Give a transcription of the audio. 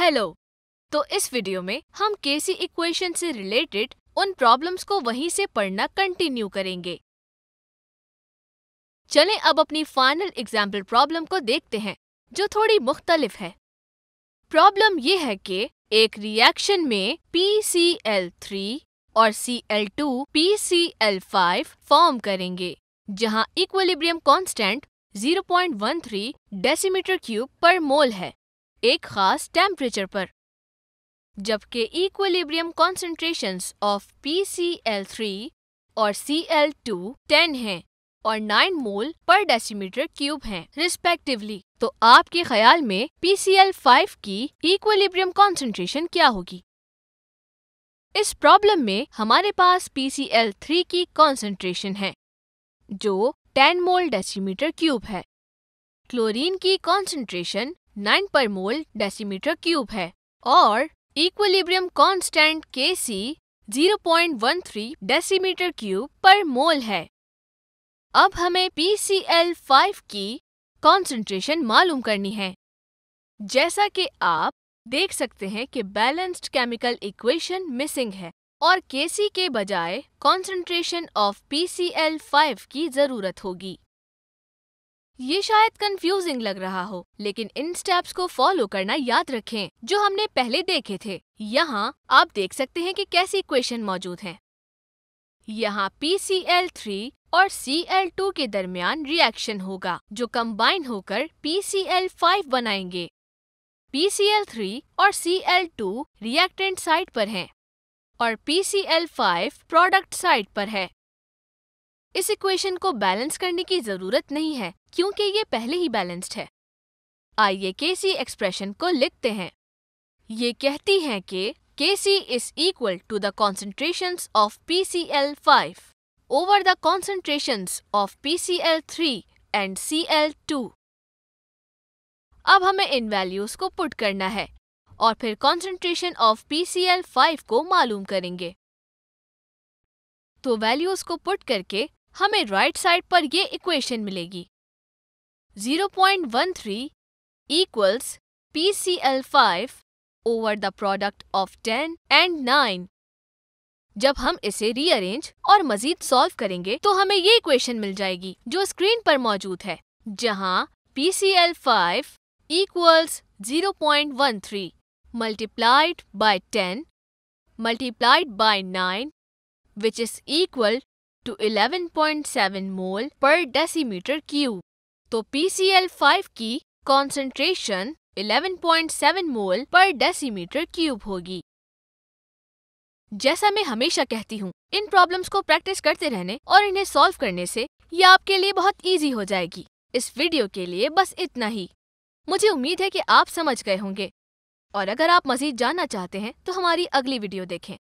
Hello तो इस video में हम केसी इक्वेशन से रिलेटेड उन प्रॉब्लम्स को वहीं से पढ़ना कंटिन्यू करेंगे चलें अब अपनी फाइनल एग्जाम्पल प्रॉब्लम को देखते हैं जो थोड़ी मुख्तलिफ है प्रॉब्लम यह है कि एक रिएक्शन में PCl3 और Cl2 PCl5 फॉर्म करेंगे जहां equilibrium constant 0.13 decimetre cube per mole है एक खास टेम्परेचर पर जबकि equilibrium concentrations of P C L three और सी एल टू टेन है और नाइन मोल पर डेसीमीटर क्यूब हैं रिस्पेक्टिवली तो आपके ख्याल में फाइव की इक्वलिब्रियम कॉन्सेंट्रेशन क्या होगी इस प्रॉब्लम में हमारे पास पी सी एल थ्री की कॉन्सेंट्रेशन है जो टेन मोल डेसीमीटर क्यूब है क्लोरीन की कॉन्सेंट्रेशन 9 पर मोल डेसीमीटर क्यूब है और equilibrium constant one three decimetre cube per mole है अब हमें PCl5 की कॉन्सेंट्रेशन मालूम करनी है जैसा कि आप देख सकते हैं कि बैलेंस्ड केमिकल इक्वेशन मिसिंग है और केसी के बजाय कॉन्सेंट्रेशन ऑफ PCl5 की ज़रूरत होगी ये शायद कंफ्यूजिंग लग रहा हो लेकिन इन स्टेप्स को फॉलो करना याद रखें जो हमने पहले देखे थे यहाँ आप देख सकते हैं कि कैसी इक्वेशन मौजूद है यहाँ PCl3 और Cl2 के दरमियान रिएक्शन होगा जो कंबाइन होकर PCl5 बनाएंगे PCl3 और Cl2 रिएक्टेंट साइट पर हैं और PCl5 प्रोडक्ट साइट पर है इस इक्वेशन को बैलेंस करने की जरूरत नहीं है क्योंकि ये पहले ही बैलेंस्ड है आइए केसी एक्सप्रेशन को लिखते हैं ये कहती है कि is equal to the concentration of P C L five over the concentration of P C L three and C L two अब हमें इन वैल्यूज को पुट करना है और फिर concentration of P C L five को मालूम करेंगे तो वैल्यूज को पुट करके हमें राइट साइड पर ये इक्वेशन मिलेगी 0.13 point one three equals P C L five over the product of ten and nine जब हम इसे रीअरेंज और मजीद सॉल्व करेंगे तो हमें ये इक्वेशन मिल जाएगी जो स्क्रीन पर मौजूद है जहाँ P C L five equals zero point one three multiplied by ten multiplied by nine which is equal to 11.7 mole per decimeter cube. तो PCl5 की कॉन्सेंट्रेशन 11.7 मोल पर डेसीमीटर क्यूब होगी जैसा मैं हमेशा कहती हूँ इन प्रॉब्लम्स को प्रैक्टिस करते रहने और इन्हें सॉल्व करने से ये आपके लिए बहुत इजी हो जाएगी इस वीडियो के लिए बस इतना ही मुझे उम्मीद है कि आप समझ गए होंगे और अगर आप मजीद जानना चाहते हैं तो हमारी अगली वीडियो देखें